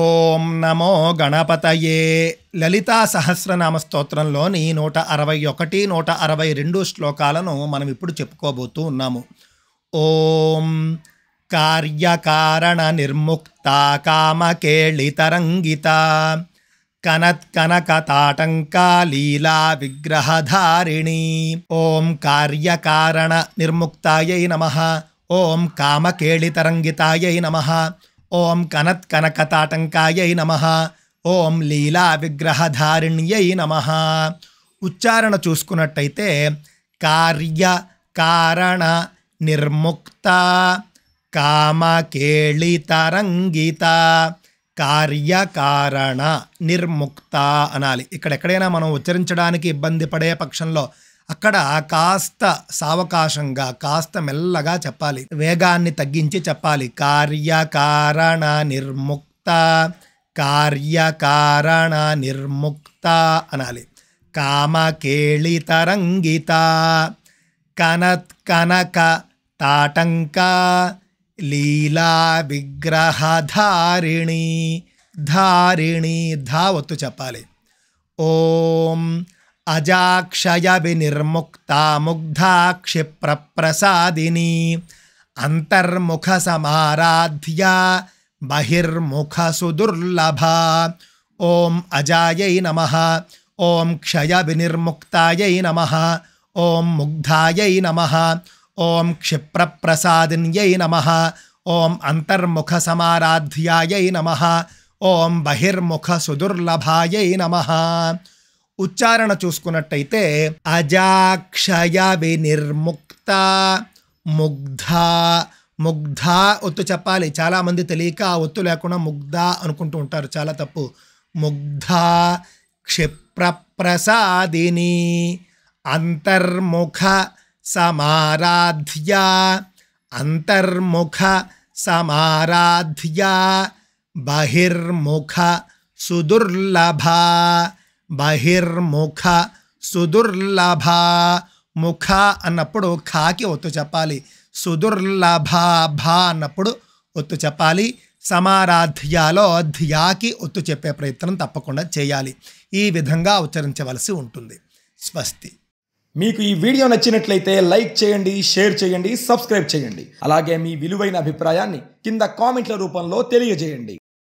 ఓం నమో గణపతయే లలితా సహస్రనామ స్తోత్రంలోని నూట అరవై ఒకటి నూట అరవై రెండు శ్లోకాలను మనం ఇప్పుడు చెప్పుకోబోతూ ఉన్నాము ఓం కార్యకారణ నిర్ముక్త కామకేళితరంగిత తరంగిత కనక లీలా విగ్రహధారిణి ఓం కార్యకారణ నిర్ముక్తాయై నమ ఓం కామకేళితరంగితాయై నమ ఓం కనత్ కనకతాటంకాయై నమ ఓం లీలా విగ్రహధారిణ్యై నమ ఉచ్చారణ చూసుకున్నట్టయితే కార్య కారణ నిర్ముక్త కామకేళితరంగిత కార్యకారణ నిర్ముక్త అనాలి ఇక్కడెక్కడైనా మనం ఉచ్చరించడానికి ఇబ్బంది పడే పక్షంలో అక్కడ కాస్త సావకాశంగా కాస్త మెల్లగా చెప్పాలి వేగాన్ని తగ్గించి చెప్పాలి కార్యకారణ నిర్ముక్త కార్యకారణ నిర్ముక్త అనాలి కామకేళి తరంగిత కనత్ కనక తాటంక లీలా విగ్రహధారిణి ధారిణి ధావత్తు చెప్పాలి ఓం मुग्धा क्षिप्र प्रसादिनी सराध्या ओम अजाय नम ओं क्षय विर्मुक्ताय नम ओं मुग्धाय नम ओं क्षिप्र प्रसादिन्य नम ओं अंतर्मुख सराध्याय नम ओं बहिर्मुख सुदुर्लभाय नमः ఉచ్చారణ చూసుకున్నట్టయితే అజాక్షయ వినిర్ముక్త ముగ్ధ ముగ్ధ ఒత్తు చెప్పాలి చాలామంది తెలియక ఆ ఒత్తు లేకుండా ముగ్ధ అనుకుంటూ ఉంటారు చాలా తప్పు ముగ్ధ క్షిప్రప్రసాదిని అంతర్ముఖ సమారాధ్య అంతర్ముఖ సమారాధ్య బహిర్ముఖ సుదుర్లభ బహిర్ముఖ సుదుర్లభ ముఖ అన్నప్పుడు ఖాకి ఒత్తు చెప్పాలి సుదుర్లభ భా అన్నప్పుడు ఒత్తు చెప్పాలి సమారాధ్యాలో ధ్యాకి ఒత్తు చెప్పే ప్రయత్నం తప్పకుండా చేయాలి ఈ విధంగా ఉచ్చరించవలసి ఉంటుంది స్వస్తి మీకు ఈ వీడియో నచ్చినట్లయితే లైక్ చేయండి షేర్ చేయండి సబ్స్క్రైబ్ చేయండి అలాగే మీ విలువైన అభిప్రాయాన్ని కింద కామెంట్ల రూపంలో తెలియజేయండి